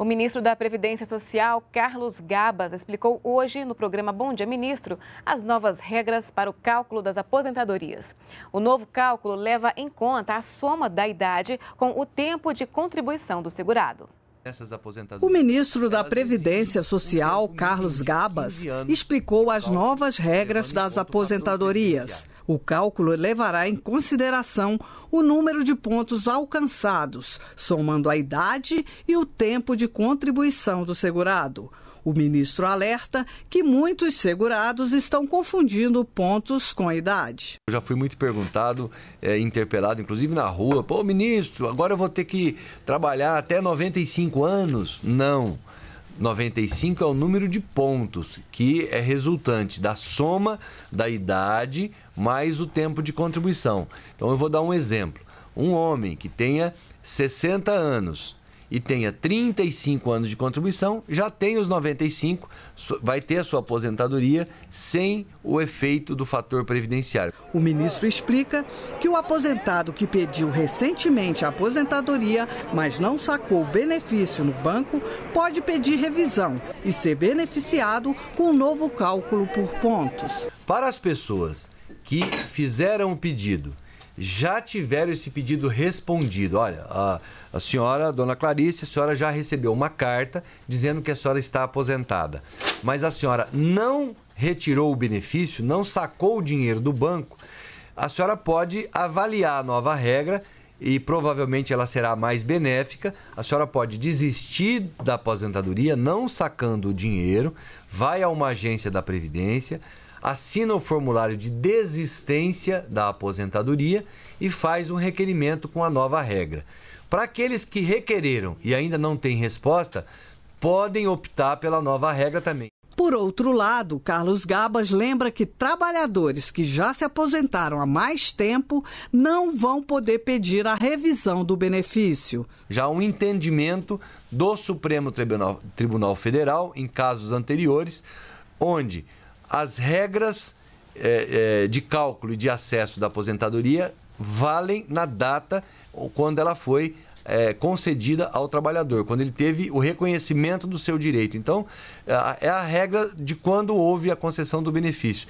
O ministro da Previdência Social, Carlos Gabas, explicou hoje no programa Bom Dia Ministro as novas regras para o cálculo das aposentadorias. O novo cálculo leva em conta a soma da idade com o tempo de contribuição do segurado. O ministro da Previdência Social, Carlos Gabas, explicou as novas regras das aposentadorias. O cálculo levará em consideração o número de pontos alcançados, somando a idade e o tempo de contribuição do segurado. O ministro alerta que muitos segurados estão confundindo pontos com a idade. Eu já fui muito perguntado, é, interpelado, inclusive na rua: pô, ministro, agora eu vou ter que trabalhar até 95 anos? Não. 95 é o número de pontos que é resultante da soma da idade mais o tempo de contribuição. Então eu vou dar um exemplo. Um homem que tenha 60 anos e tenha 35 anos de contribuição, já tem os 95, vai ter a sua aposentadoria sem o efeito do fator previdenciário. O ministro explica que o aposentado que pediu recentemente a aposentadoria, mas não sacou o benefício no banco, pode pedir revisão e ser beneficiado com um novo cálculo por pontos. Para as pessoas que fizeram o pedido já tiveram esse pedido respondido. Olha, a, a senhora, dona Clarice, a senhora já recebeu uma carta dizendo que a senhora está aposentada, mas a senhora não retirou o benefício, não sacou o dinheiro do banco, a senhora pode avaliar a nova regra e provavelmente ela será mais benéfica. A senhora pode desistir da aposentadoria, não sacando o dinheiro, vai a uma agência da Previdência, assina o formulário de desistência da aposentadoria e faz um requerimento com a nova regra. Para aqueles que requereram e ainda não têm resposta, podem optar pela nova regra também. Por outro lado, Carlos Gabas lembra que trabalhadores que já se aposentaram há mais tempo não vão poder pedir a revisão do benefício. Já um entendimento do Supremo Tribunal, Tribunal Federal em casos anteriores, onde as regras é, é, de cálculo e de acesso da aposentadoria valem na data quando ela foi é, concedida ao trabalhador, quando ele teve o reconhecimento do seu direito. Então, é a é regra de quando houve a concessão do benefício.